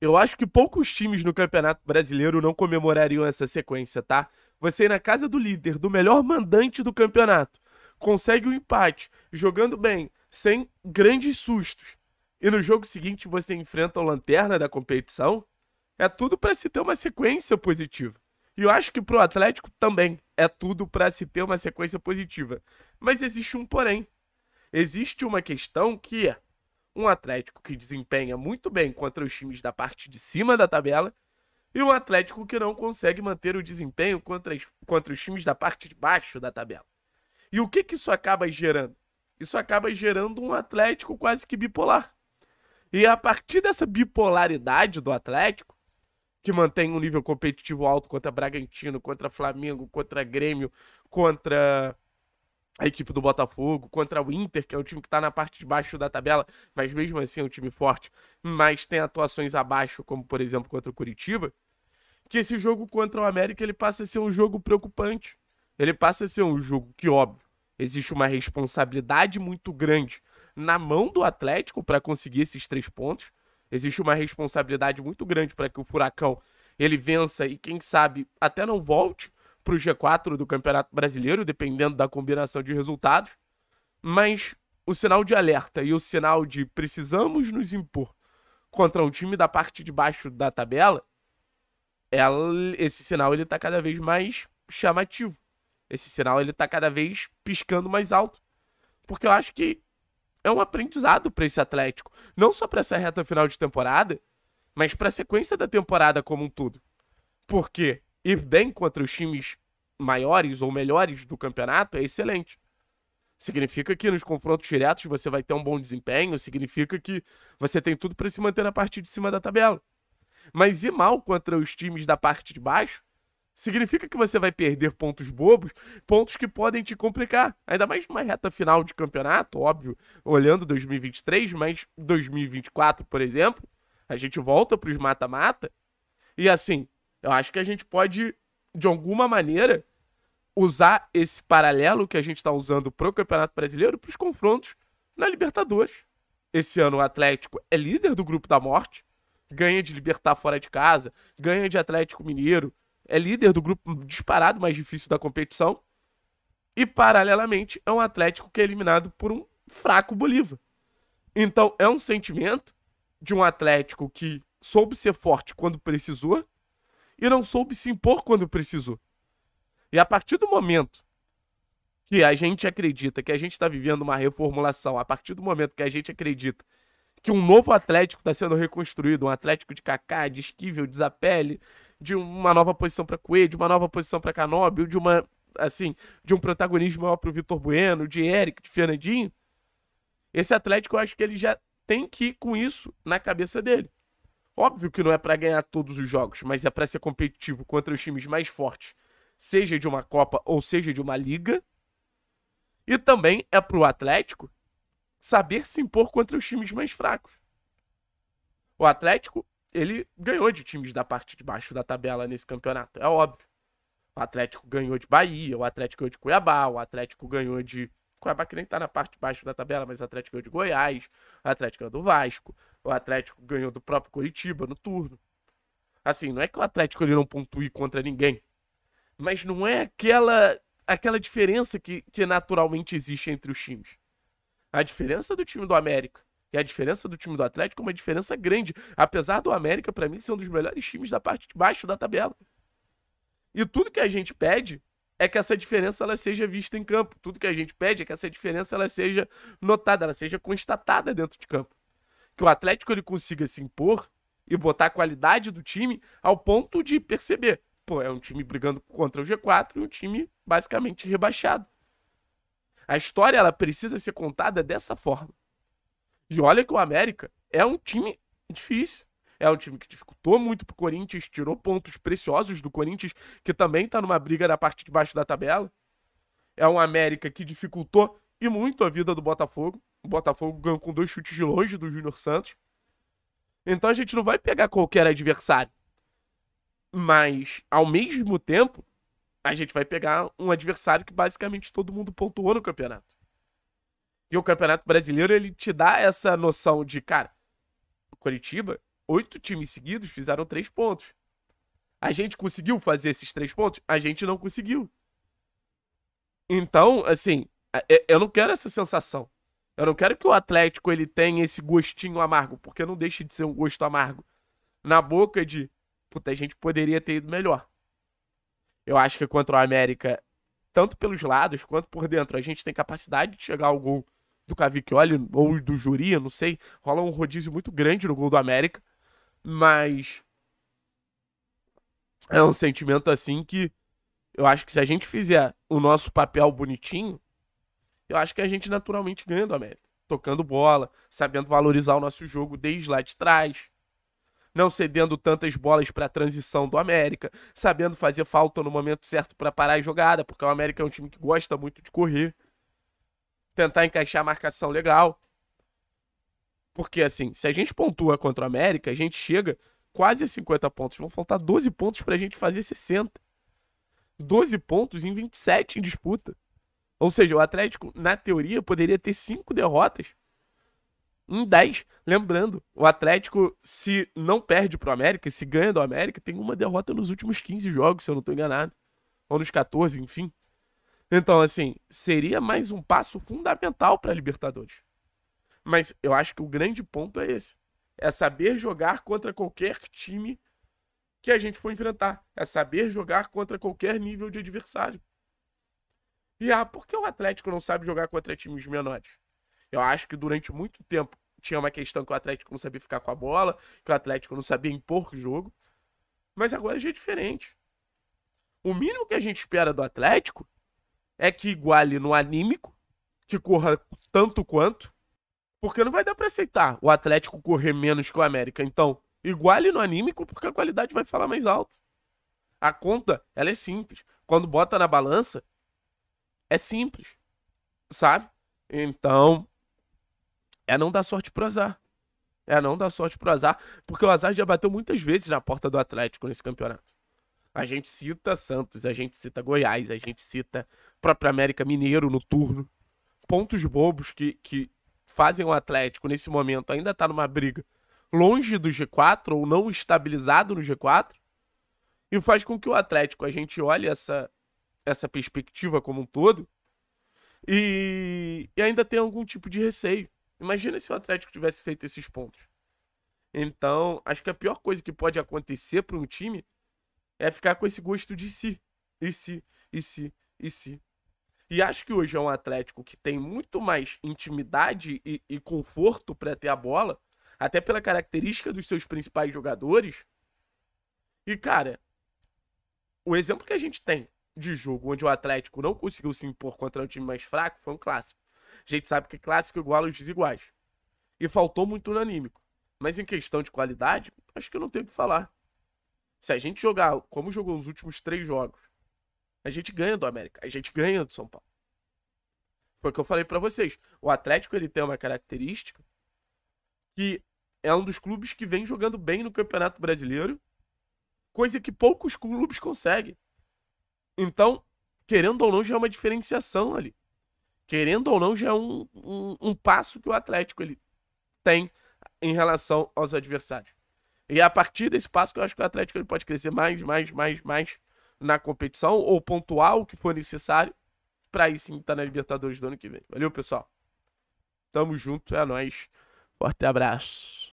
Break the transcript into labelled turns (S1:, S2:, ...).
S1: Eu acho que poucos times no Campeonato Brasileiro não comemorariam essa sequência, tá? Você ir na casa do líder, do melhor mandante do campeonato, consegue um empate, jogando bem, sem grandes sustos. E no jogo seguinte você enfrenta o lanterna da competição. É tudo para se ter uma sequência positiva. E eu acho que pro Atlético também é tudo para se ter uma sequência positiva. Mas existe um porém. Existe uma questão que é um Atlético que desempenha muito bem contra os times da parte de cima da tabela e um Atlético que não consegue manter o desempenho contra, as, contra os times da parte de baixo da tabela. E o que, que isso acaba gerando? Isso acaba gerando um Atlético quase que bipolar. E é a partir dessa bipolaridade do Atlético, que mantém um nível competitivo alto contra Bragantino, contra Flamengo, contra Grêmio, contra a equipe do Botafogo, contra o Inter, que é o time que está na parte de baixo da tabela, mas mesmo assim é um time forte, mas tem atuações abaixo, como por exemplo contra o Curitiba, que esse jogo contra o América ele passa a ser um jogo preocupante. Ele passa a ser um jogo que, óbvio, existe uma responsabilidade muito grande na mão do Atlético para conseguir esses três pontos. Existe uma responsabilidade muito grande para que o Furacão ele vença e quem sabe até não volte para o G4 do Campeonato Brasileiro, dependendo da combinação de resultados. Mas o sinal de alerta e o sinal de precisamos nos impor contra um time da parte de baixo da tabela, ela, é esse sinal ele tá cada vez mais chamativo. Esse sinal ele tá cada vez piscando mais alto. Porque eu acho que é um aprendizado para esse Atlético, não só para essa reta final de temporada, mas para a sequência da temporada como um todo. Porque ir bem contra os times maiores ou melhores do campeonato é excelente. Significa que nos confrontos diretos você vai ter um bom desempenho, significa que você tem tudo para se manter na parte de cima da tabela. Mas ir mal contra os times da parte de baixo significa que você vai perder pontos bobos, pontos que podem te complicar. Ainda mais numa reta final de campeonato, óbvio, olhando 2023, mas 2024, por exemplo, a gente volta para os mata-mata. E assim, eu acho que a gente pode, de alguma maneira, usar esse paralelo que a gente está usando pro Campeonato Brasileiro para os confrontos na Libertadores. Esse ano o Atlético é líder do grupo da morte, ganha de Libertar fora de casa, ganha de Atlético Mineiro, é líder do grupo disparado mais difícil da competição. E paralelamente é um Atlético que é eliminado por um fraco Bolívar. Então é um sentimento de um Atlético que soube ser forte quando precisou e não soube se impor quando precisou. E a partir do momento que a gente acredita que a gente está vivendo uma reformulação, a partir do momento que a gente acredita que um novo Atlético está sendo reconstruído, um Atlético de Kaká, de Esquivel, de Zapelli, de uma nova posição para Coelho, de uma nova posição para Canóbio, de uma assim, de um protagonismo maior para o Vitor Bueno, de Eric, de Fernandinho. Esse Atlético, eu acho que ele já tem que ir com isso na cabeça dele. Óbvio que não é para ganhar todos os jogos, mas é para ser competitivo contra os times mais fortes, seja de uma Copa ou seja de uma Liga. E também é para o Atlético saber se impor contra os times mais fracos. O Atlético, ele ganhou de times da parte de baixo da tabela nesse campeonato, é óbvio. O Atlético ganhou de Bahia, o Atlético ganhou de Cuiabá, o Atlético ganhou de Cuiabá que nem tá na parte de baixo da tabela, mas o Atlético ganhou de Goiás, o Atlético ganhou do Vasco, o Atlético ganhou do próprio Curitiba no turno. Assim, não é que o Atlético ele não pontue contra ninguém, mas não é aquela aquela diferença que, que naturalmente existe entre os times. A diferença do time do América e a diferença do time do Atlético é uma diferença grande, apesar do América para mim ser um dos melhores times da parte de baixo da tabela. E tudo que a gente pede é que essa diferença ela seja vista em campo. Tudo que a gente pede é que essa diferença ela seja notada, ela seja constatada dentro de campo. Que o Atlético ele consiga se impor e botar a qualidade do time ao ponto de perceber, pô, é um time brigando contra o G4 e um time basicamente rebaixado. A história ela precisa ser contada dessa forma. E olha que o América é um time difícil. É um time que dificultou muito pro Corinthians, tirou pontos preciosos do Corinthians, que também tá numa briga na parte de baixo da tabela. É um América que dificultou e muito a vida do Botafogo. O Botafogo ganhou com dois chutes de longe do Júnior Santos. Então a gente não vai pegar qualquer adversário. Mas, ao mesmo tempo, a gente vai pegar um adversário que basicamente todo mundo pontuou no campeonato. E o Campeonato Brasileiro, ele te dá essa noção de, cara, o Curitiba oito times seguidos fizeram três pontos. A gente conseguiu fazer esses três pontos? A gente não conseguiu. Então, assim, eu não quero essa sensação. Eu não quero que o Atlético ele tenha esse gostinho amargo, porque não deixa de ser um gosto amargo. Na boca de, puta, a gente poderia ter ido melhor. Eu acho que contra o América, tanto pelos lados quanto por dentro, a gente tem capacidade de chegar ao gol do Cavicchioli ou do Juria, não sei. Rola um rodízio muito grande no gol do América. Mas é um sentimento assim que eu acho que se a gente fizer o nosso papel bonitinho, eu acho que a gente naturalmente ganha do América. Tocando bola, sabendo valorizar o nosso jogo desde lá de trás, não cedendo tantas bolas para a transição do América, sabendo fazer falta no momento certo para parar a jogada, porque o América é um time que gosta muito de correr, tentar encaixar a marcação legal. Porque, assim, se a gente pontua contra o América, a gente chega quase a 50 pontos. Vão faltar 12 pontos pra gente fazer 60. 12 pontos em 27 em disputa. Ou seja, o Atlético, na teoria, poderia ter 5 derrotas em 10. Lembrando, o Atlético, se não perde pro América, se ganha do América, tem uma derrota nos últimos 15 jogos, se eu não tô enganado. Ou nos 14, enfim. Então, assim, seria mais um passo fundamental para Libertadores. Mas eu acho que o grande ponto é esse. É saber jogar contra qualquer time que a gente for enfrentar. É saber jogar contra qualquer nível de adversário. E ah, por que o Atlético não sabe jogar contra times menores? Eu acho que durante muito tempo tinha uma questão que o Atlético não sabia ficar com a bola, que o Atlético não sabia impor o jogo. Mas agora já é diferente. O mínimo que a gente espera do Atlético é que iguale no anímico, que corra tanto quanto, porque não vai dar pra aceitar o Atlético correr menos que o América. Então, iguale no anímico, porque a qualidade vai falar mais alto. A conta, ela é simples. Quando bota na balança, é simples. Sabe? Então, é não dar sorte pro azar. É não dar sorte pro azar, porque o azar já bateu muitas vezes na porta do Atlético nesse campeonato. A gente cita Santos, a gente cita Goiás, a gente cita próprio América Mineiro no turno. Pontos bobos que, que fazem o Atlético nesse momento ainda tá numa briga longe do G4 ou não estabilizado no G4 e faz com que o Atlético a gente olhe essa essa perspectiva como um todo e, e ainda tem algum tipo de receio. Imagina se o Atlético tivesse feito esses pontos. Então, acho que a pior coisa que pode acontecer para um time é ficar com esse gosto de si. E se, e se, e se. E acho que hoje é um Atlético que tem muito mais intimidade e, e conforto para ter a bola, até pela característica dos seus principais jogadores. E, cara, o exemplo que a gente tem de jogo onde o Atlético não conseguiu se impor contra um time mais fraco foi um clássico. A gente sabe que clássico é iguala os desiguais. E faltou muito no anímico. Mas em questão de qualidade, acho que eu não tenho o que falar. Se a gente jogar como jogou os últimos três jogos, a gente ganha do América, a gente ganha do São Paulo. Foi o que eu falei para vocês. O Atlético ele tem uma característica que é um dos clubes que vem jogando bem no Campeonato Brasileiro, coisa que poucos clubes conseguem. Então, querendo ou não, já é uma diferenciação ali. Querendo ou não, já é um, um, um passo que o Atlético ele tem em relação aos adversários. E é a partir desse passo que eu acho que o Atlético ele pode crescer mais, mais, mais, mais na competição ou pontuar o que for necessário para aí sim estar tá na Libertadores do ano que vem. Valeu, pessoal. Tamo junto, é nós. Forte abraço.